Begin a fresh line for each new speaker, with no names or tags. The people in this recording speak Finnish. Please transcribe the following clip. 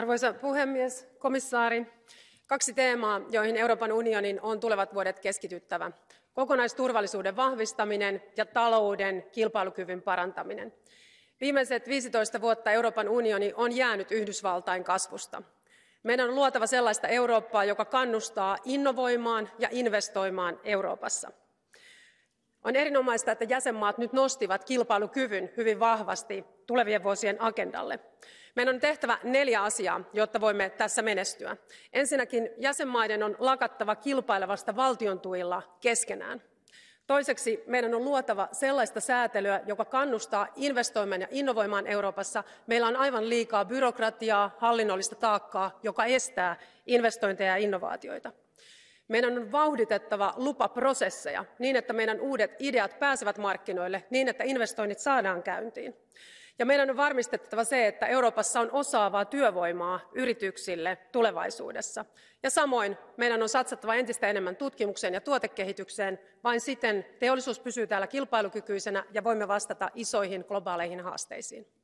Arvoisa puhemies, komissaari, kaksi teemaa, joihin Euroopan unionin on tulevat vuodet keskityttävä. Kokonaisturvallisuuden vahvistaminen ja talouden kilpailukyvyn parantaminen. Viimeiset 15 vuotta Euroopan unioni on jäänyt Yhdysvaltain kasvusta. Meidän on luotava sellaista Eurooppaa, joka kannustaa innovoimaan ja investoimaan Euroopassa. On erinomaista, että jäsenmaat nyt nostivat kilpailukyvyn hyvin vahvasti tulevien vuosien agendalle. Meidän on tehtävä neljä asiaa, jotta voimme tässä menestyä. Ensinnäkin jäsenmaiden on lakattava kilpailevasta valtion tuilla keskenään. Toiseksi meidän on luotava sellaista säätelyä, joka kannustaa investoimaan ja innovoimaan Euroopassa. Meillä on aivan liikaa byrokratiaa, hallinnollista taakkaa, joka estää investointeja ja innovaatioita. Meidän on vauhditettava lupaprosesseja niin, että meidän uudet ideat pääsevät markkinoille, niin että investoinnit saadaan käyntiin. Ja meidän on varmistettava se, että Euroopassa on osaavaa työvoimaa yrityksille tulevaisuudessa. Ja samoin meidän on satsattava entistä enemmän tutkimukseen ja tuotekehitykseen. Vain siten teollisuus pysyy täällä kilpailukykyisenä ja voimme vastata isoihin globaaleihin haasteisiin.